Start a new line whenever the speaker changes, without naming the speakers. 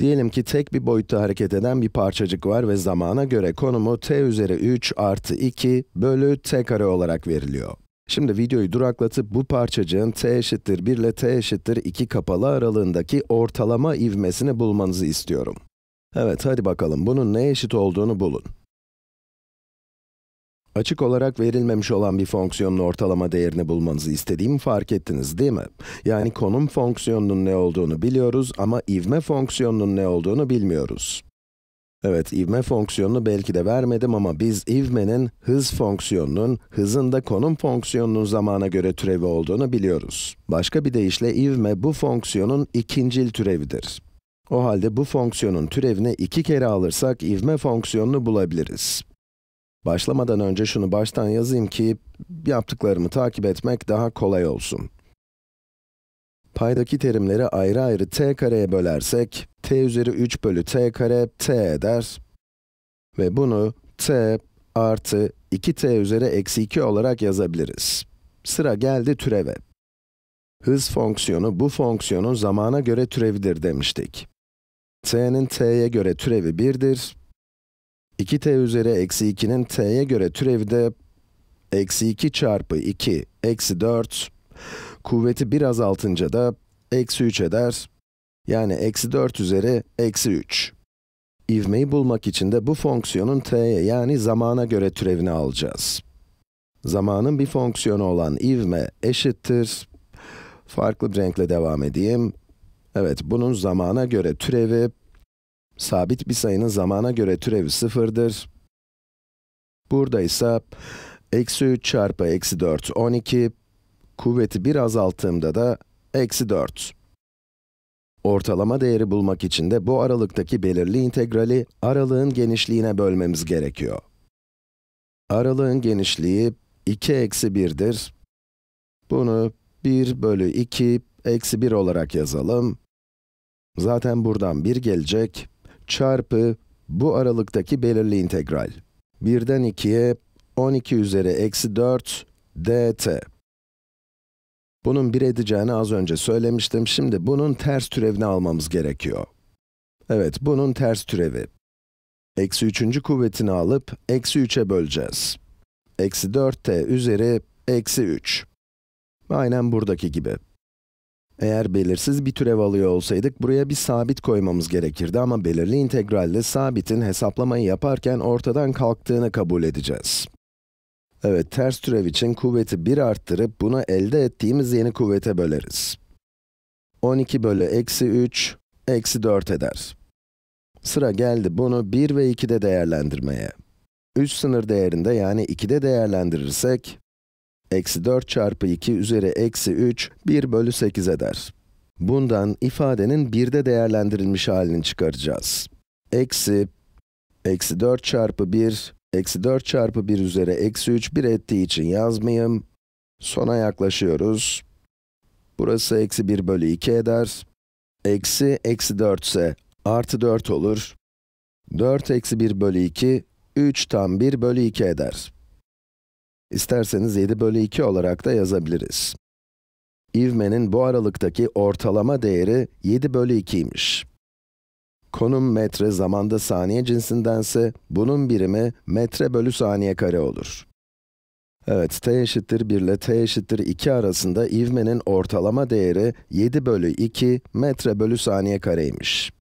Diyelim ki tek bir boyutta hareket eden bir parçacık var ve zamana göre konumu t üzeri 3 artı 2 bölü t kare olarak veriliyor. Şimdi videoyu duraklatıp bu parçacığın t eşittir 1 ile t eşittir 2 kapalı aralığındaki ortalama ivmesini bulmanızı istiyorum. Evet, hadi bakalım bunun ne eşit olduğunu bulun. Açık olarak verilmemiş olan bir fonksiyonun ortalama değerini bulmanızı istediğimi fark ettiniz değil mi? Yani konum fonksiyonunun ne olduğunu biliyoruz ama ivme fonksiyonunun ne olduğunu bilmiyoruz. Evet, ivme fonksiyonunu belki de vermedim ama biz ivmenin hız fonksiyonunun, hızın da konum fonksiyonunun zamana göre türevi olduğunu biliyoruz. Başka bir deyişle ivme bu fonksiyonun ikincil türevidir. O halde bu fonksiyonun türevini iki kere alırsak ivme fonksiyonunu bulabiliriz. Başlamadan önce şunu baştan yazayım ki yaptıklarımı takip etmek daha kolay olsun. Paydaki terimleri ayrı ayrı t kareye bölersek, t üzeri 3 bölü t kare t eder. Ve bunu t artı 2t üzeri eksi 2 olarak yazabiliriz. Sıra geldi türeve. Hız fonksiyonu bu fonksiyonun zamana göre türevidir demiştik. t'nin t'ye göre türevi 1'dir, 2t üzeri eksi 2'nin t'ye göre türevi de eksi 2 çarpı 2 eksi 4. Kuvveti bir azaltınca da eksi 3 eder. Yani eksi 4 üzeri eksi 3. İvmeyi bulmak için de bu fonksiyonun t'ye yani zamana göre türevini alacağız. Zamanın bir fonksiyonu olan ivme eşittir. Farklı bir renkle devam edeyim. Evet, bunun zamana göre türevi Sabit bir sayının zamana göre türevi sıfırdır. Burada ise eksi 3 çarpı eksi 4, 12. Kuvveti bir azalttığımda da eksi 4. Ortalama değeri bulmak için de bu aralıktaki belirli integrali aralığın genişliğine bölmemiz gerekiyor. Aralığın genişliği 2 eksi 1'dir. Bunu 1 bölü 2 eksi 1 olarak yazalım. Zaten buradan 1 gelecek çarpı bu aralıktaki belirli integral. 1'den 2'ye 12 üzeri eksi 4 dt. Bunun bir edeceğini az önce söylemiştim. Şimdi bunun ters türevini almamız gerekiyor. Evet, bunun ters türevi. Eksi 3. kuvvetini alıp, eksi 3'e böleceğiz. Eksi 4t üzeri eksi 3. Aynen buradaki gibi. Eğer belirsiz bir türev alıyor olsaydık buraya bir sabit koymamız gerekirdi ama belirli integralde sabitin hesaplamayı yaparken ortadan kalktığını kabul edeceğiz. Evet, ters türev için kuvveti 1 arttırıp bunu elde ettiğimiz yeni kuvvete böleriz. 12 bölü eksi 3, eksi 4 eder. Sıra geldi bunu 1 ve 2'de değerlendirmeye. Üst sınır değerinde yani 2'de değerlendirirsek, Eksi 4 çarpı 2 üzeri eksi 3, 1 bölü 8 eder. Bundan ifadenin 1'de değerlendirilmiş halini çıkaracağız. Eksi, eksi 4 çarpı 1, eksi 4 çarpı 1 üzeri eksi 3, 1 ettiği için yazmayayım. Sona yaklaşıyoruz. Burası eksi 1 bölü 2 eder. Eksi, eksi 4 ise artı 4 olur. 4 eksi 1 bölü 2, 3 tam 1 bölü 2 eder. İsterseniz 7 bölü 2 olarak da yazabiliriz. İvme'nin bu aralıktaki ortalama değeri 7 bölü 2'ymiş. Konum metre zamanda saniye cinsindense, bunun birimi metre bölü saniye kare olur. Evet, t eşittir 1 ile t eşittir 2 arasında ivmenin ortalama değeri 7 bölü 2 metre bölü saniye kareymiş.